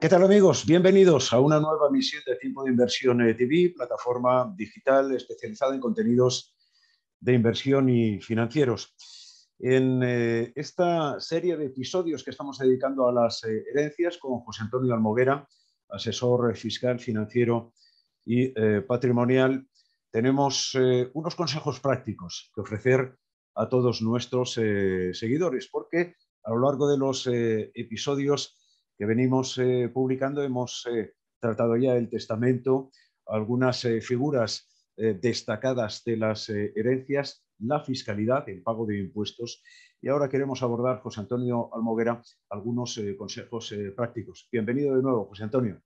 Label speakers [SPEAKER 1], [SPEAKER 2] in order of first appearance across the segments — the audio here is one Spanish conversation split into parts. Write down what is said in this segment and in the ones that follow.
[SPEAKER 1] ¿Qué tal amigos? Bienvenidos a una nueva emisión de Tiempo de Inversión eh, TV, plataforma digital especializada en contenidos de inversión y financieros. En eh, esta serie de episodios que estamos dedicando a las eh, herencias con José Antonio Almoguera, asesor fiscal, financiero y patrimonial, tenemos unos consejos prácticos que ofrecer a todos nuestros seguidores, porque a lo largo de los episodios que venimos eh, publicando, hemos eh, tratado ya el testamento, algunas eh, figuras destacadas de las herencias, la fiscalidad, el pago de impuestos. Y ahora queremos abordar, José Antonio Almoguera, algunos consejos prácticos. Bienvenido de nuevo, José Antonio.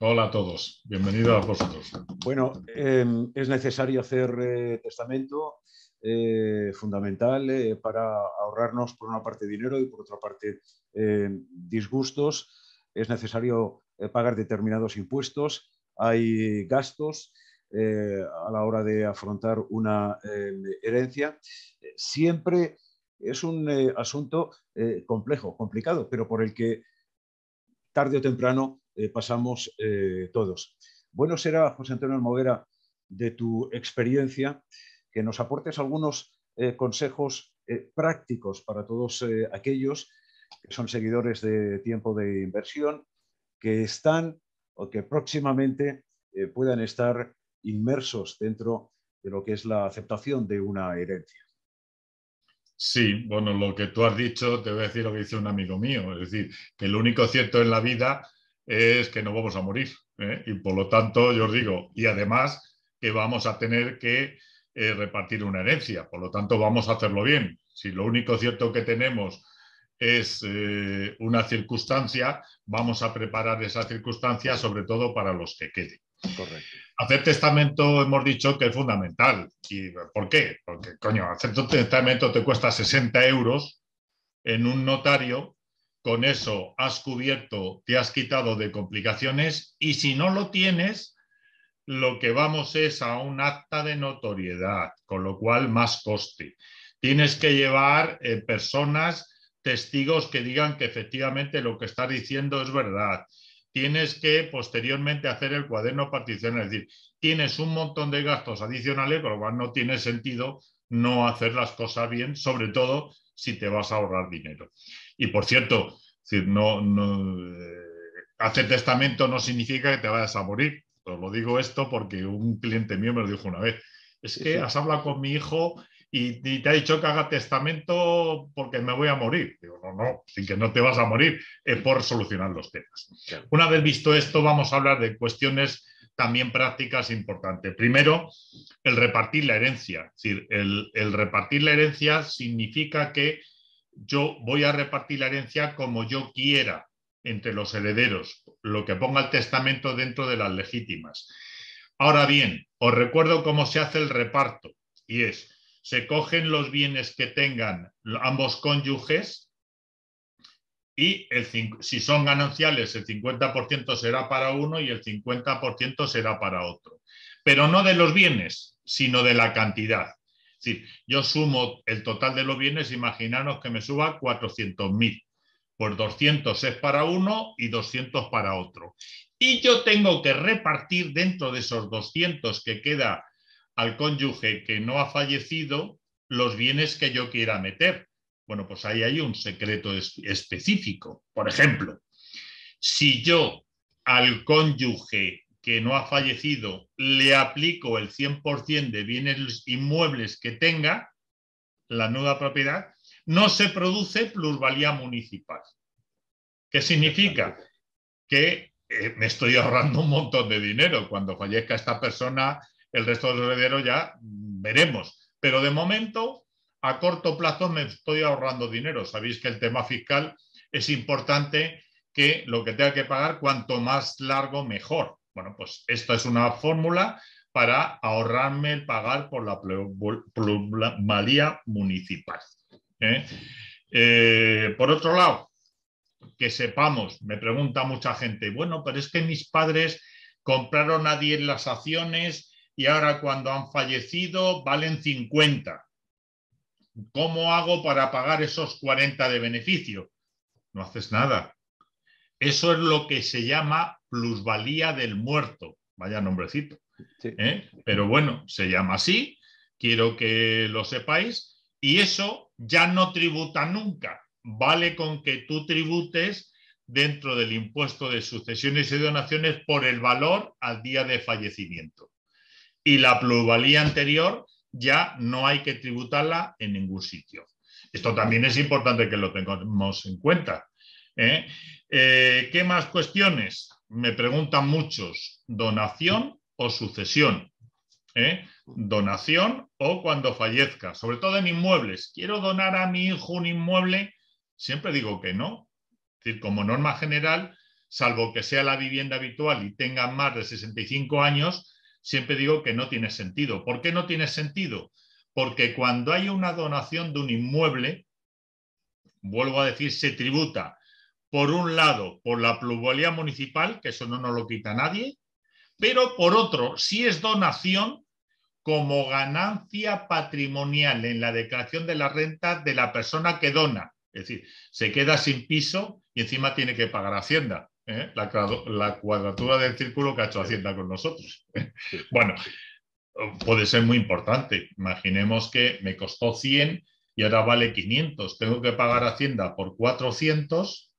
[SPEAKER 2] Hola a todos, bienvenido a vosotros.
[SPEAKER 1] Bueno, em, es necesario hacer testamento, eh, fundamental eh, para ahorrarnos por una parte dinero y por otra parte eh, disgustos. Es necesario pagar determinados impuestos, hay gastos a la hora de afrontar una herencia. Siempre es un asunto complejo, complicado, pero por el que tarde o temprano pasamos todos. Bueno será, José Antonio Almoguera, de tu experiencia que nos aportes algunos eh, consejos eh, prácticos para todos eh, aquellos que son seguidores de tiempo de inversión, que están o que próximamente puedan estar inmersos dentro de lo que es la aceptación de una herencia. Sí,
[SPEAKER 2] bueno, lo que tú has dicho, te voy a decir lo que dice un amigo mío, es decir, que lo único cierto en la vida es que no vamos a morir. Y por lo tanto, yo os digo, y además que vamos a tener que repartir una herencia. Por lo tanto, vamos a hacerlo bien. Si lo único cierto que tenemos es eh, una circunstancia, vamos a preparar esa circunstancia sobre todo para los que queden. Correcto. Hacer testamento hemos dicho que es fundamental. por qué? Porque, coño, hacer testamento te cuesta 60 euros en un notario. Con eso has cubierto, te has quitado de complicaciones y si no lo tienes, lo que vamos es a un acta de notoriedad, con lo cual más coste. Tienes que llevar eh, personas, testigos que digan que efectivamente lo que está diciendo es verdad. Tienes que posteriormente hacer el cuaderno particional, es decir, tienes un montón de gastos adicionales, con lo cual no tiene sentido no hacer las cosas bien, sobre todo si te vas a ahorrar dinero. Y por cierto, eh, hacer testamento no significa que te vayas a morir lo digo esto porque un cliente mío me lo dijo una vez. Es que has hablado con mi hijo y, te ha dicho que haga testamento porque me voy a morir. Digo, no, no, sin que no te vas a morir, es por solucionar los temas. Una vez visto esto, vamos a hablar de cuestiones también prácticas importantes. Primero, el repartir la herencia. Es decir, el repartir la herencia significa que yo voy a repartir la herencia como yo quiera entre los herederos, lo que ponga el testamento dentro de las legítimas. Ahora bien, os recuerdo cómo se hace el reparto, y es, se cogen los bienes que tengan ambos cónyuges y si son gananciales, el 50% será para uno y el 50% será para otro. Pero no de los bienes, sino de la cantidad. Es decir, yo sumo el total de los bienes, imaginaros que me suba 400.000 pues 200 es para uno y 200 para otro. Y yo tengo que repartir dentro de esos 200 que queda al cónyuge que no ha fallecido los bienes que yo quiera meter. Bueno, pues ahí hay un secreto específico. Por ejemplo, si yo al cónyuge que no ha fallecido le aplico el 100% de bienes inmuebles que tenga, la nueva propiedad, no se produce plusvalía municipal. ¿Qué significa? Que eh, me estoy ahorrando un montón de dinero. Cuando fallezca esta persona, el resto de los herederos ya veremos. Pero de momento, a corto plazo me estoy ahorrando dinero. Sabéis que el tema fiscal es importante que lo que tenga que pagar, cuanto más largo, mejor. Bueno, pues esta es una fórmula para ahorrarme el pagar por la plusvalía municipal. ¿eh? Eh, por otro lado, que sepamos, me pregunta mucha gente, bueno, pero es que mis padres compraron a 10 las acciones y ahora cuando han fallecido valen 50. ¿Cómo hago para pagar esos 40 de beneficio? No haces nada. Eso es lo que se llama plusvalía del muerto. Vaya nombrecito. ¿eh? Pero bueno, se llama así. Quiero que lo sepáis. Y eso ya no tributa nunca. Vale con que tú tributes dentro del impuesto de sucesiones y donaciones por el valor al día de fallecimiento. Y la pluralía anterior ya no hay que tributarla en ningún sitio. Esto también es importante que lo tengamos en cuenta. ¿eh? eh qué más cuestiones? Me preguntan muchos, donación o sucesión. ¿eh? donación o cuando fallezca, sobre todo en inmuebles. Quiero donar a mi hijo un inmueble, siempre digo que no. Es decir, como norma general, salvo que sea la vivienda habitual y tenga más de 65 años, siempre digo que no tiene sentido. ¿Por qué no tiene sentido? Porque cuando hay una donación de un inmueble, vuelvo a decir, se tributa, por un lado, por la pluralidad municipal, que eso no nos lo quita nadie, pero por otro, si es donación, como ganancia patrimonial en la declaración de la renta de la persona que dona. Es decir, se queda sin piso y encima tiene que pagar Hacienda. ¿eh? La, cuadratura del círculo que ha hecho Hacienda con nosotros. bueno, puede ser muy importante. Imaginemos que me costó 100 y ahora vale 500. Tengo que pagar Hacienda por 400.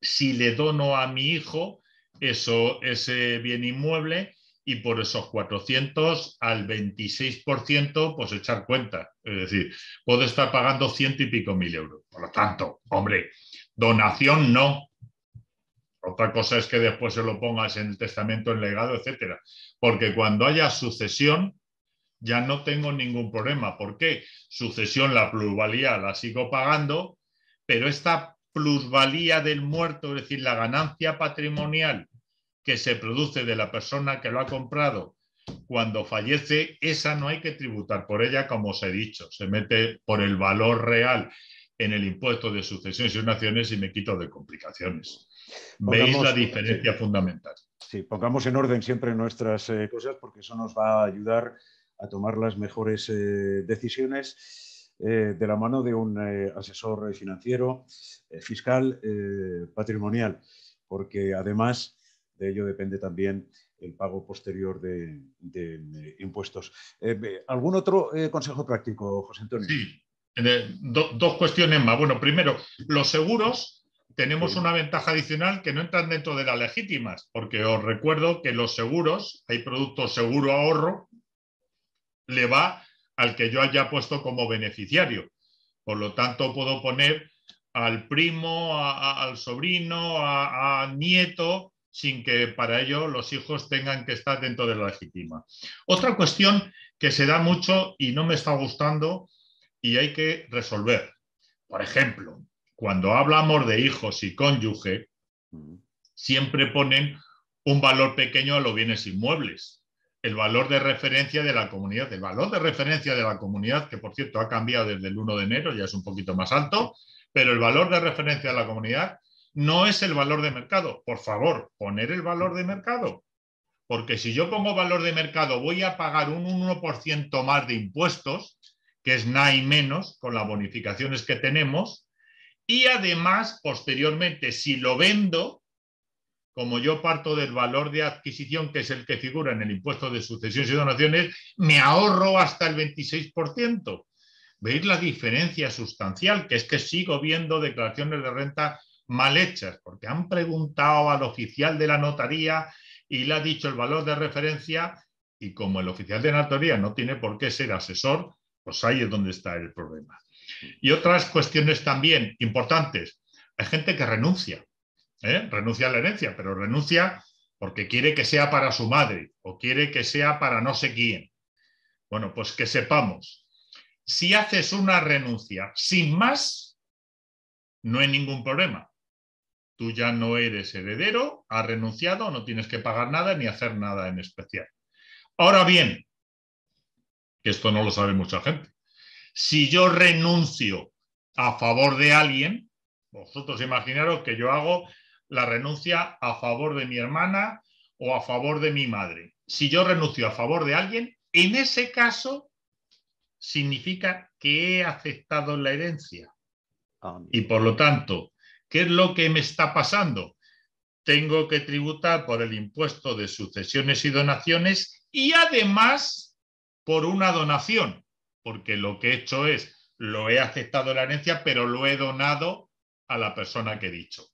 [SPEAKER 2] Si le dono a mi hijo eso, ese bien inmueble, y por esos 400 al 26%, pues echar cuenta. Es decir, puedo estar pagando ciento y pico mil euros. Por lo tanto, hombre, donación no. Otra cosa es que después se lo pongas en el testamento, en legado, etcétera. Porque cuando haya sucesión, ya no tengo ningún problema. ¿Por qué? Sucesión, la plusvalía la sigo pagando, pero esta plusvalía del muerto, es decir, la ganancia patrimonial que se produce de la persona que lo ha comprado cuando fallece, esa no hay que tributar por ella, como os he dicho. Se mete por el valor real en el impuesto de sucesiones y donaciones y me quito de complicaciones. Veis la diferencia fundamental.
[SPEAKER 1] Sí, pongamos en orden siempre nuestras eh, cosas porque eso nos va a ayudar a tomar las mejores eh, decisiones. Eh, de la mano de un asesor financiero, fiscal, patrimonial, porque además de ello depende también el pago posterior de, impuestos. Eh, ¿Algún otro eh, consejo práctico, José Antonio? Sí, dos
[SPEAKER 2] cuestiones más. Bueno, primero, los seguros tenemos una ventaja adicional que no entran dentro de las legítimas, porque os recuerdo que los seguros, hay productos seguro ahorro, le va al que yo haya puesto como beneficiario. Por lo tanto, puedo poner al primo, al sobrino, al a nieto, sin que para ello los hijos tengan que estar dentro de la legítima. Otra cuestión que se da mucho y no me está gustando y hay que resolver. Por ejemplo, cuando hablamos de hijos y cónyuge, siempre ponen un valor pequeño a los bienes inmuebles. El valor de referencia de la comunidad, el valor de referencia de la comunidad, que por cierto ha cambiado desde el 1 de enero, ya es un poquito más alto, pero el valor de referencia de la comunidad no es el valor de mercado. Por favor, poner el valor de mercado. Porque si yo pongo valor de mercado, voy a pagar un 1% más de impuestos, que es nada y menos con las bonificaciones que tenemos. Y además, posteriormente, si lo vendo, como yo parto del valor de adquisición, que es el que figura en el impuesto de sucesiones y donaciones, me ahorro hasta el 26%. ¿Veis la diferencia sustancial? Que es que sigo viendo declaraciones de renta mal hechas, porque han preguntado al oficial de la notaría y le ha dicho el valor de referencia y como el oficial de notaría no tiene por qué ser asesor, pues ahí es donde está el problema. Y otras cuestiones también importantes. Hay gente que renuncia, ¿eh? renuncia a la herencia, pero renuncia porque quiere que sea para su madre o quiere que sea para no sé quién. Bueno, pues que sepamos, si haces una renuncia sin más, no hay ningún problema tú ya no eres heredero, has renunciado, no tienes que pagar nada ni hacer nada en especial. Ahora bien, esto no lo sabe mucha gente, si yo renuncio a favor de alguien, vosotros imaginaros que yo hago la renuncia a favor de mi hermana o a favor de mi madre. Si yo renuncio a favor de alguien, en ese caso significa que he aceptado la herencia. Y por lo tanto, ¿Qué es lo que me está pasando? Tengo que tributar por el impuesto de sucesiones y donaciones y además por una donación, porque lo que he hecho es, lo he aceptado la herencia, pero lo he donado a la persona que he dicho.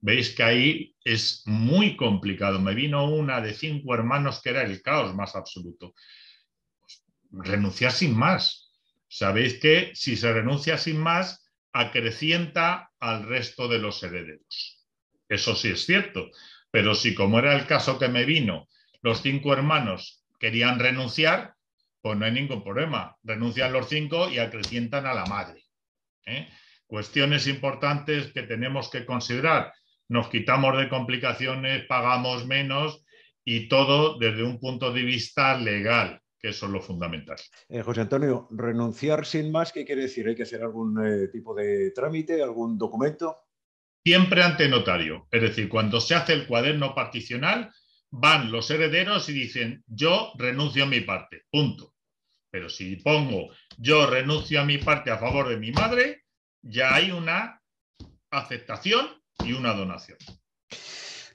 [SPEAKER 2] Veis que ahí es muy complicado. Me vino una de cinco hermanos que era el caos más absoluto. Pues, renunciar sin más. Sabéis que si se renuncia sin más, acrecienta al resto de los herederos. Eso sí es cierto, pero si como era el caso que me vino, los cinco hermanos querían renunciar, pues no hay ningún problema. Renuncian los cinco y acrecientan a la madre. ¿eh? Cuestiones importantes que tenemos que considerar. Nos quitamos de complicaciones, pagamos menos y todo desde un punto de vista legal eso
[SPEAKER 1] es lo fundamental. Eh, José Antonio, renunciar sin más, ¿qué quiere decir? ¿Hay que hacer algún eh, tipo de trámite, algún documento? Siempre ante notario. Es decir, cuando se hace el
[SPEAKER 2] cuaderno particional, van los herederos y dicen, yo renuncio a mi parte, punto. Pero si pongo, yo renuncio a mi parte a favor de mi madre, ya hay una aceptación y una donación.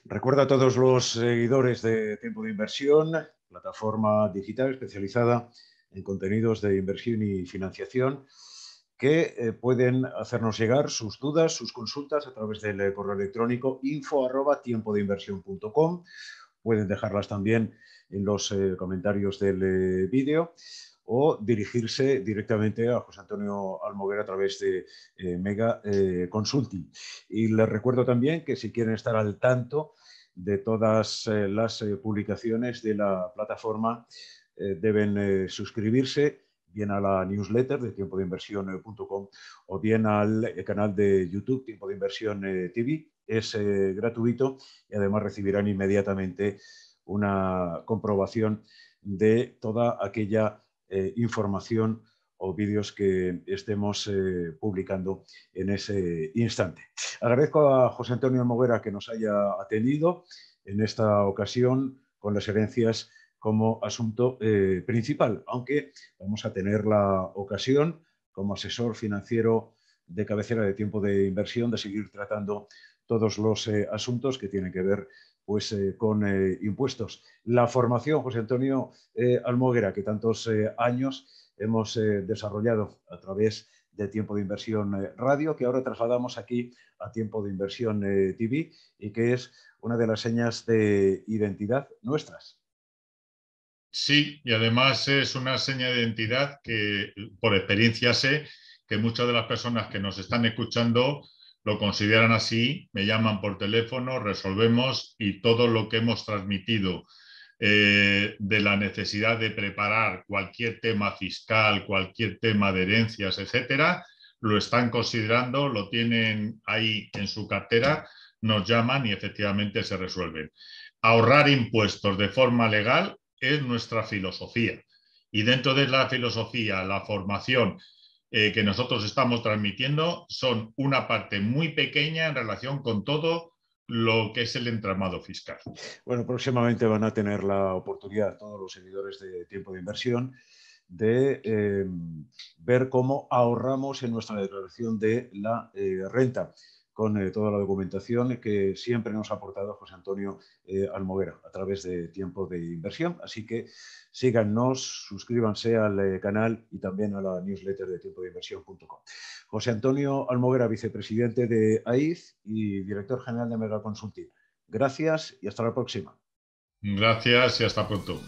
[SPEAKER 1] Recuerda a todos los seguidores de Tiempo de Inversión plataforma digital especializada en contenidos de inversión y financiación que eh, pueden hacernos llegar sus dudas, sus consultas a través del eh, correo electrónico info tiempo de Pueden dejarlas también en los eh, comentarios del vídeo o dirigirse directamente a José Antonio Almoguer a través de Mega Consulting. Y les recuerdo también que si quieren estar al tanto de todas eh, las eh, publicaciones de la plataforma eh, deben suscribirse bien a la newsletter de tiempo de inversión.com o bien al canal de YouTube Tiempo de Inversión TV. Es gratuito y además recibirán inmediatamente una comprobación de toda aquella información o vídeos que estemos eh, publicando en ese instante. Agradezco a José Antonio Almoguera que nos haya atendido en esta ocasión con las herencias como asunto eh, principal, aunque vamos a tener la ocasión como asesor financiero de cabecera de tiempo de inversión de seguir tratando todos los eh, asuntos que tienen que ver pues, con impuestos. La formación, José Antonio Almoguera, que tantos años hemos eh, desarrollado a través de Tiempo de Inversión eh, Radio, que ahora trasladamos aquí a Tiempo de Inversión eh, TV y que es una de las señas de identidad nuestras.
[SPEAKER 2] Sí, y además es una seña de identidad que por experiencia sé que muchas de las personas que nos están escuchando lo consideran así, me llaman por teléfono, resolvemos y todo lo que hemos transmitido eh, de la necesidad de preparar cualquier tema fiscal, cualquier tema de herencias, etcétera, lo están considerando, lo tienen ahí en su cartera, nos llaman y efectivamente se resuelven. Ahorrar impuestos de forma legal es nuestra filosofía. Y dentro de la filosofía, la formación eh, que nosotros estamos transmitiendo son una parte muy pequeña en relación con todo lo que es el entramado
[SPEAKER 1] fiscal. Bueno, próximamente van a tener la oportunidad todos los seguidores de tiempo de inversión de em, ver cómo ahorramos en nuestra declaración de la eh, renta con eh, toda la documentación que siempre nos ha aportado José Antonio eh, Almoguera a través de Tiempo de Inversión. Así que síganos, suscríbanse al eh, canal y también a la newsletter de Tiempo de Inversión.com. José Antonio Almoguera, vicepresidente de AIF y director general de Mega Consulting. Gracias y hasta la próxima. Gracias y hasta pronto.